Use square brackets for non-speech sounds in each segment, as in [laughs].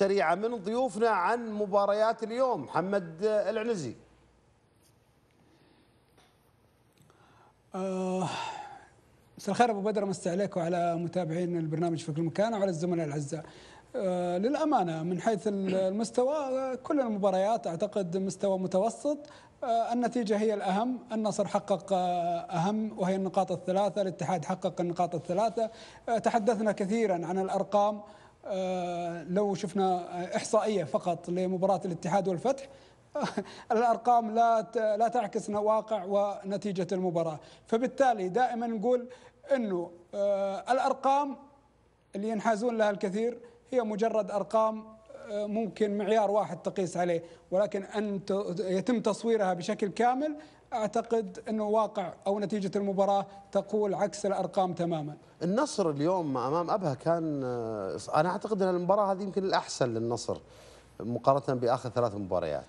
سريعه من ضيوفنا عن مباريات اليوم محمد العنزي آه مساء الخير ابو بدر مسي عليك وعلى متابعين البرنامج في كل مكان وعلى الزملاء الاعزاء. آه للامانه من حيث المستوى آه، كل المباريات اعتقد مستوى متوسط آه النتيجه هي الاهم النصر حقق آه، اهم وهي النقاط الثلاثه الاتحاد حقق النقاط الثلاثه آه، تحدثنا كثيرا عن الارقام آه، لو شفنا احصائيه فقط لمباراه الاتحاد والفتح [laughs] الارقام لا لا تعكس واقع ونتيجه المباراه، فبالتالي دائما نقول انه آه، الارقام اللي ينحازون لها الكثير هي مجرد ارقام ممكن معيار واحد تقيس عليه ولكن أن يتم تصويرها بشكل كامل أعتقد أنه واقع أو نتيجة المباراة تقول عكس الأرقام تماما النصر اليوم أمام أبها كان آه، أنا أعتقد أن المباراة هذه يمكن الأحسن للنصر مقارنة بآخر ثلاث مباريات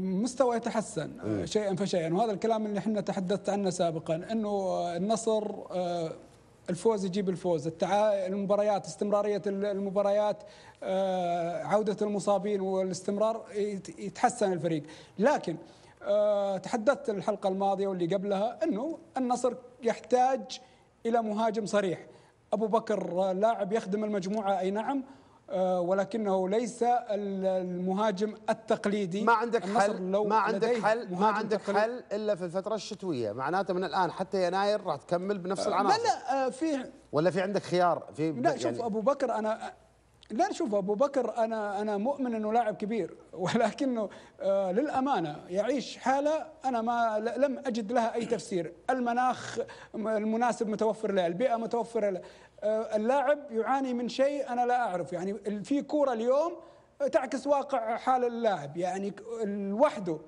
مستوى يتحسن شيئا فشيئا وهذا الكلام اللي احنا تحدثت عنه سابقا انه النصر آه، الفوز يجيب الفوز التعا... المباريات استمرارية المباريات آه، عودة المصابين والاستمرار يتحسن الفريق لكن آه، تحدثت الحلقة الماضية واللي قبلها أنه النصر يحتاج إلى مهاجم صريح أبو بكر آه، لاعب يخدم المجموعة أي نعم آه، ولكنه ليس المهاجم التقليدي ما عندك حل لو ما عندك حل ما عندك حل الا في الفتره الشتويه معناته من الان حتى يناير راح تكمل بنفس آه، العناصر لا لا آه، في ولا في عندك خيار في لا شوف يعني ابو بكر انا لا نشوف ابو بكر انا انا مؤمن انه لاعب كبير [laughs] ولكنه آه، للامانه يعيش حاله انا ما لم اجد لها اي تفسير، المناخ المناسب متوفر له، البيئه متوفره له، آه، اللاعب يعاني من شيء انا لا اعرف يعني في كوره اليوم تعكس واقع حال اللاعب يعني لوحده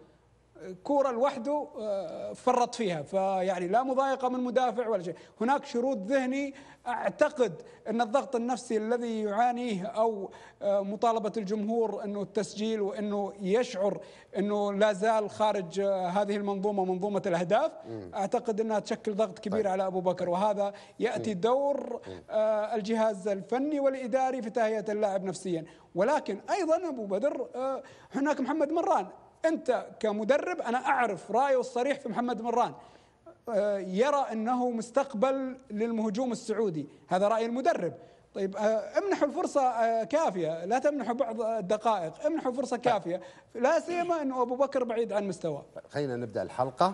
كورة لوحده آه، فرط فيها فيعني لا مضايقة من مدافع ولا شيء هناك شرود ذهني أعتقد أن الضغط النفسي الذي يعانيه أو آه، مطالبة الجمهور أنه التسجيل وأنه يشعر أنه لا زال خارج آه، هذه المنظومة منظومة الأهداف أعتقد أنها تشكل ضغط طيب. كبير على أبو بكر وهذا يأتي دور الجهاز الفني والإداري في تهيئة اللاعب نفسيا ولكن أيضا أبو بدر هناك محمد مران انت كمدرب انا اعرف رايه الصريح في محمد مران آه، يرى انه مستقبل للمهجوم السعودي هذا راي المدرب طيب آه، امنحوا الفرصة آه، كافية لا تمنحوا بعض الدقائق امنحوا فرصة طيب. كافية لا سيما أن أبو بكر بعيد عن مستواه خلينا نبدأ الحلقة